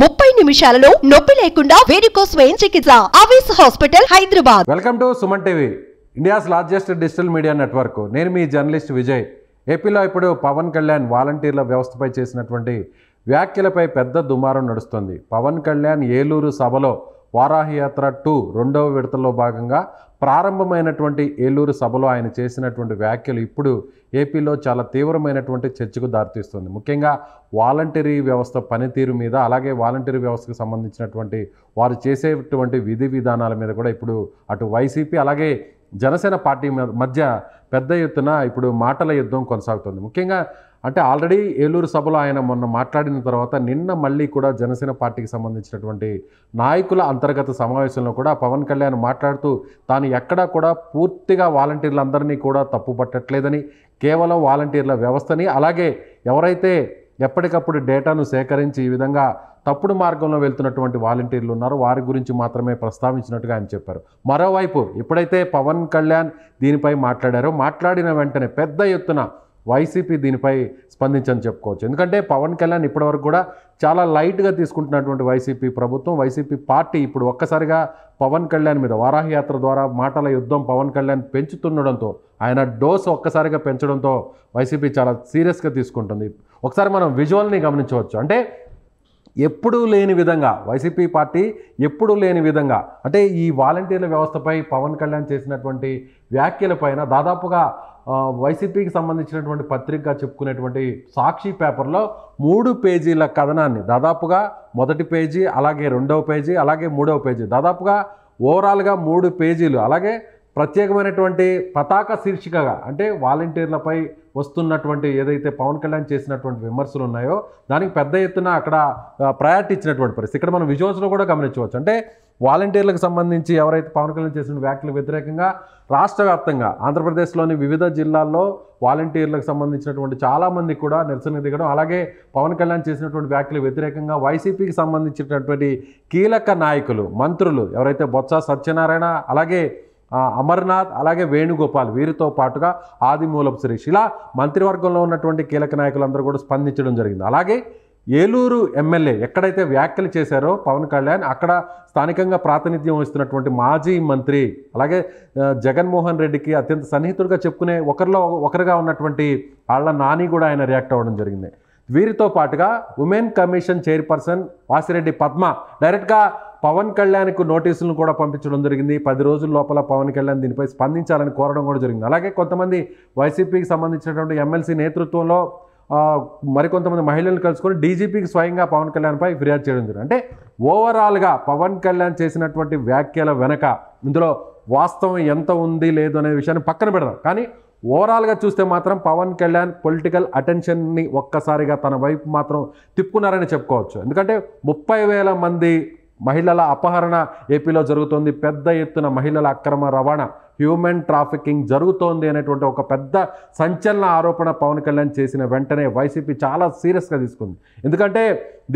ముప్పై నిమిషాలలో నొప్పి లేకుండా వేడికో స్వయం చికిత్స ఆవేశ hospital Hyderabad welcome to Suman TV India's largest digital media network నేను మీ జర్నలిస్ట్ విజయ్ ఏపీలో ఇప్పుడు పవన్ కళ్యాణ్ వాలంటీర్ల వ్యవస్థపై చేసినటువంటి వ్యాఖ్యలపై పెద్ద దుమారం నడుస్తుంది పవన్ కళ్యాణ్ ఏలూరు సభలో వారాహయాత్ర టూ రెండవ విడతలో భాగంగా ప్రారంభమైనటువంటి ఏలూరు సభలో ఆయన చేసినటువంటి వ్యాఖ్యలు ఇప్పుడు ఏపీలో చాలా తీవ్రమైనటువంటి చర్చకు దారితీస్తుంది ముఖ్యంగా వాలంటరీ వ్యవస్థ పనితీరు మీద అలాగే వాలంటరీ వ్యవస్థకు సంబంధించినటువంటి వారు చేసేటువంటి విధి విధానాల మీద కూడా ఇప్పుడు అటు వైసీపీ అలాగే జనసేన పార్టీ మధ్య పెద్ద ఎత్తున ఇప్పుడు మాటల యుద్ధం కొనసాగుతుంది ముఖ్యంగా అంటే ఆల్రెడీ ఏలూరు సభలో ఆయన మొన్న మాట్లాడిన తర్వాత నిన్న మళ్ళీ కూడా జనసేన పార్టీకి సంబంధించినటువంటి నాయకుల అంతర్గత సమావేశంలో కూడా పవన్ కళ్యాణ్ మాట్లాడుతూ తాను ఎక్కడా కూడా పూర్తిగా వాలంటీర్లందరినీ కూడా తప్పు పట్టట్లేదని కేవలం వాలంటీర్ల వ్యవస్థని అలాగే ఎవరైతే ఎప్పటికప్పుడు డేటాను సేకరించి ఈ విధంగా తప్పుడు మార్గంలో వెళ్తున్నటువంటి వాలంటీర్లు ఉన్నారో వారి గురించి మాత్రమే ప్రస్తావించినట్టుగా ఆయన చెప్పారు మరోవైపు ఎప్పుడైతే పవన్ కళ్యాణ్ దీనిపై మాట్లాడారో మాట్లాడిన వెంటనే పెద్ద ఎత్తున వైసీపీ దీనిపై స్పందించని చెప్పుకోవచ్చు ఎందుకంటే పవన్ కళ్యాణ్ ఇప్పటివరకు కూడా చాలా లైట్గా తీసుకుంటున్నటువంటి వైసీపీ ప్రభుత్వం వైసీపీ పార్టీ ఇప్పుడు ఒక్కసారిగా పవన్ కళ్యాణ్ మీద వారాహయాత్ర ద్వారా మాటల యుద్ధం పవన్ కళ్యాణ్ పెంచుతుండడంతో ఆయన డోస్ ఒక్కసారిగా పెంచడంతో వైసీపీ చాలా సీరియస్గా తీసుకుంటుంది ఒకసారి మనం విజువల్ని గమనించవచ్చు అంటే ఎప్పుడూ లేని విధంగా వైసీపీ పార్టీ ఎప్పుడూ లేని విధంగా అంటే ఈ వాలంటీర్ల వ్యవస్థపై పవన్ కళ్యాణ్ చేసినటువంటి పైన దాదాపుగా వైసీపీకి సంబంధించినటువంటి పత్రికగా చెప్పుకునేటువంటి సాక్షి పేపర్లో మూడు పేజీల కథనాన్ని దాదాపుగా మొదటి పేజీ అలాగే రెండవ పేజీ అలాగే మూడవ పేజీ దాదాపుగా ఓవరాల్గా మూడు పేజీలు అలాగే ప్రత్యేకమైనటువంటి పతాక శీర్షికగా అంటే వాలంటీర్లపై వస్తున్నటువంటి ఏదైతే పవన్ కళ్యాణ్ చేసినటువంటి విమర్శలు ఉన్నాయో దానికి పెద్ద ఎత్తున అక్కడ ప్రయారిటీ ఇచ్చినటువంటి పరిస్థితి ఇక్కడ మనం విజువల్స్లో కూడా గమనించవచ్చు అంటే వాలంటీర్లకు సంబంధించి ఎవరైతే పవన్ కళ్యాణ్ చేసిన వ్యాఖ్యలకు వ్యతిరేకంగా రాష్ట్ర వ్యాప్తంగా ఆంధ్రప్రదేశ్లోని వివిధ జిల్లాల్లో వాలంటీర్లకు సంబంధించినటువంటి చాలామంది కూడా నిరసన దిగడం అలాగే పవన్ కళ్యాణ్ చేసినటువంటి వ్యాఖ్యలకు వ్యతిరేకంగా వైసీపీకి సంబంధించినటువంటి కీలక నాయకులు మంత్రులు ఎవరైతే బొత్స సత్యనారాయణ అలాగే అమర్నాథ్ అలాగే వేణుగోపాల్ వీరితో పాటుగా ఆదిమూలపు సురేష్ ఇలా మంత్రివర్గంలో ఉన్నటువంటి కీలక నాయకులందరూ కూడా స్పందించడం జరిగింది అలాగే ఏలూరు ఎమ్మెల్యే ఎక్కడైతే వ్యాఖ్యలు చేశారో పవన్ కళ్యాణ్ అక్కడ స్థానికంగా ప్రాతినిధ్యం వహిస్తున్నటువంటి మాజీ మంత్రి అలాగే జగన్మోహన్ రెడ్డికి అత్యంత సన్నిహితుడిగా చెప్పుకునే ఒకరిలో ఒకరిగా ఉన్నటువంటి వాళ్ళ నాని కూడా ఆయన రియాక్ట్ అవ్వడం జరిగింది వీరితో పాటుగా women commission chairperson Vasireddy Padma డైరెక్ట్గా పవన్ కళ్యాణ్కు నోటీసులను కూడా పంపించడం జరిగింది పది రోజుల లోపల పవన్ కళ్యాణ్ దీనిపై స్పందించాలని కోరడం కూడా జరిగింది అలాగే కొంతమంది వైసీపీకి సంబంధించినటువంటి ఎమ్మెల్సీ నేతృత్వంలో మరికొంతమంది మహిళలను కలుసుకొని డీజీపీకి స్వయంగా పవన్ కళ్యాణ్పై ఫిర్యాదు చేయడం జరిగింది అంటే ఓవరాల్గా పవన్ కళ్యాణ్ చేసినటువంటి వ్యాఖ్యల వెనక ఇందులో వాస్తవం ఎంత ఉంది లేదు అనే విషయాన్ని పక్కన పెడదాం కానీ ఓవరాల్గా చూస్తే మాత్రం పవన్ కళ్యాణ్ పొలిటికల్ అటెన్షన్ని ఒక్కసారిగా తన వైపు మాత్రం తిప్పుకున్నారని చెప్పుకోవచ్చు ఎందుకంటే ముప్పై వేల మంది మహిళల అపహరణ ఏపీలో జరుగుతోంది పెద్ద ఎత్తున మహిళల అక్రమ రవాణా హ్యూమన్ ట్రాఫికింగ్ జరుగుతోంది అనేటువంటి ఒక పెద్ద సంచలన ఆరోపణ పవన్ కళ్యాణ్ చేసిన వెంటనే వైసీపీ చాలా సీరియస్గా తీసుకుంది ఎందుకంటే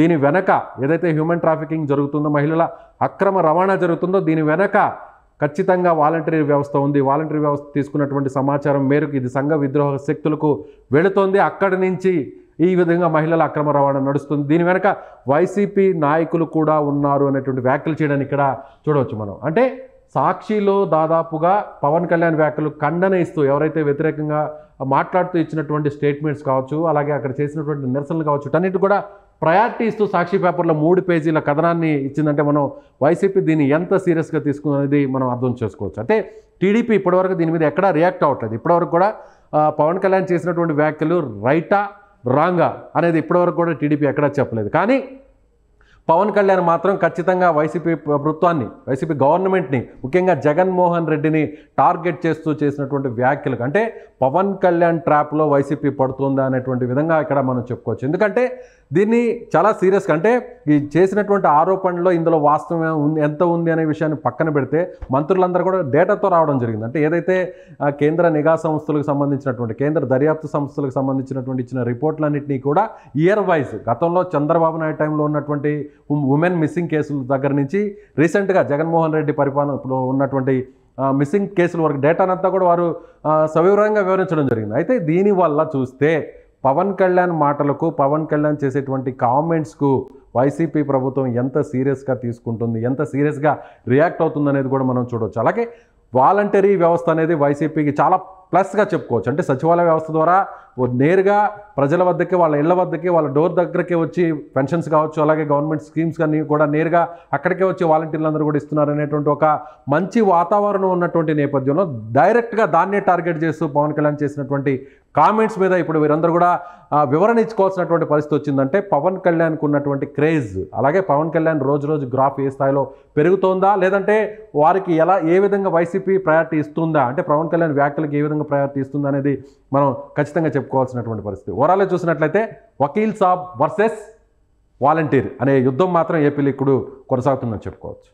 దీని వెనక ఏదైతే హ్యూమన్ ట్రాఫికింగ్ జరుగుతుందో మహిళల అక్రమ రవాణా జరుగుతుందో దీని వెనక ఖచ్చితంగా వాలంటరీ వ్యవస్థ ఉంది వాలంటరీ వ్యవస్థ తీసుకున్నటువంటి సమాచారం మేరకు ఇది సంఘ విద్రోహ శక్తులకు వెళుతోంది అక్కడి నుంచి ఈ విధంగా మహిళల అక్రమ రవాణా నడుస్తుంది దీని వెనక వైసీపీ నాయకులు కూడా ఉన్నారు అనేటువంటి వ్యాఖ్యలు చేయడానికి ఇక్కడ చూడవచ్చు మనం అంటే సాక్షిలో దాదాపుగా పవన్ కళ్యాణ్ వ్యాఖ్యలు ఖండన ఇస్తూ ఎవరైతే వ్యతిరేకంగా మాట్లాడుతూ ఇచ్చినటువంటి స్టేట్మెంట్స్ కావచ్చు అలాగే అక్కడ చేసినటువంటి నిరసనలు కావచ్చు అన్నిటి కూడా ప్రయారిటీ ఇస్తూ సాక్షి పేపర్లో మూడు పేజీల కథనాన్ని ఇచ్చిందంటే మనం వైసీపీ దీన్ని ఎంత సీరియస్గా తీసుకుందనేది మనం అర్థం చేసుకోవచ్చు అంటే టీడీపీ ఇప్పటివరకు దీని మీద ఎక్కడా రియాక్ట్ అవ్వట్లేదు ఇప్పటివరకు కూడా పవన్ కళ్యాణ్ చేసినటువంటి వ్యాఖ్యలు రైటా రాంగా అనేది ఇప్పటివరకు కూడా టీడీపీ ఎక్కడా చెప్పలేదు కానీ పవన్ కళ్యాణ్ మాత్రం ఖచ్చితంగా వైసీపీ ప్రభుత్వాన్ని వైసీపీ గవర్నమెంట్ని ముఖ్యంగా జగన్మోహన్ రెడ్డిని టార్గెట్ చేస్తూ చేసినటువంటి వ్యాఖ్యలు అంటే పవన్ కళ్యాణ్ ట్రాప్లో వైసీపీ పడుతుందా అనేటువంటి విధంగా ఇక్కడ మనం చెప్పుకోవచ్చు ఎందుకంటే దీన్ని చాలా సీరియస్గా అంటే ఈ చేసినటువంటి ఆరోపణలో ఇందులో వాస్తవం ఎంత ఉంది అనే విషయాన్ని పక్కన పెడితే మంత్రులందరూ కూడా డేటాతో రావడం జరిగింది అంటే ఏదైతే కేంద్ర నిఘా సంస్థలకు సంబంధించినటువంటి కేంద్ర దర్యాప్తు సంస్థలకు సంబంధించినటువంటి ఇచ్చిన రిపోర్ట్లన్నింటినీ కూడా ఇయర్ వైజ్ గతంలో చంద్రబాబు నాయుడు టైంలో ఉన్నటువంటి ఉమెన్ మిస్సింగ్ కేసుల దగ్గర నుంచి రీసెంట్గా జగన్మోహన్ రెడ్డి పరిపాలనలో ఉన్నటువంటి మిస్సింగ్ కేసుల వరకు డేటానంతా కూడా వారు సవివరంగా వివరించడం జరిగింది అయితే దీనివల్ల చూస్తే పవన్ కళ్యాణ్ మాటలకు పవన్ కళ్యాణ్ చేసేటువంటి కామెంట్స్కు వైసీపీ ప్రభుత్వం ఎంత సీరియస్గా తీసుకుంటుంది ఎంత సీరియస్గా రియాక్ట్ అవుతుంది అనేది కూడా మనం చూడవచ్చు అలాగే వాలంటరీ వ్యవస్థ అనేది వైసీపీకి చాలా ప్లస్గా చెప్పుకోవచ్చు అంటే సచివాలయ వ్యవస్థ ద్వారా నేరుగా ప్రజల వద్దకి వాళ్ళ ఇళ్ల వద్దకి వాళ్ళ డోర్ దగ్గరకే వచ్చి పెన్షన్స్ కావచ్చు అలాగే గవర్నమెంట్ స్కీమ్స్ కానీ కూడా నేరుగా అక్కడికే వచ్చి వాలంటీర్లు అందరూ కూడా ఇస్తున్నారు అనేటువంటి ఒక మంచి వాతావరణం ఉన్నటువంటి నేపథ్యంలో డైరెక్ట్గా దాన్నే టార్గెట్ చేస్తూ పవన్ కళ్యాణ్ చేసినటువంటి కామెంట్స్ మీద ఇప్పుడు వీరందరూ కూడా వివరణ ఇచ్చుకోవాల్సినటువంటి పరిస్థితి వచ్చిందంటే పవన్ కళ్యాణ్కు ఉన్నటువంటి క్రేజ్ అలాగే పవన్ కళ్యాణ్ రోజు రోజు గ్రాఫ్ ఏ స్థాయిలో పెరుగుతోందా లేదంటే వారికి ఎలా ఏ విధంగా వైసీపీ ప్రయారిటీ ఇస్తుందా అంటే పవన్ కళ్యాణ్ వ్యాఖ్యలకు ఏ విధంగా విధంగా ప్రయారిటీ ఇస్తుంది అనేది మనం ఖచ్చితంగా చెప్పుకోవాల్సినటువంటి పరిస్థితి ఓవరాల్గా చూసినట్లయితే వకీల్ సాబ్ వర్సెస్ వాలంటీర్ అనే యుద్ధం మాత్రం ఏపీలో ఇప్పుడు కొనసాగుతుందని చెప్పుకోవచ్చు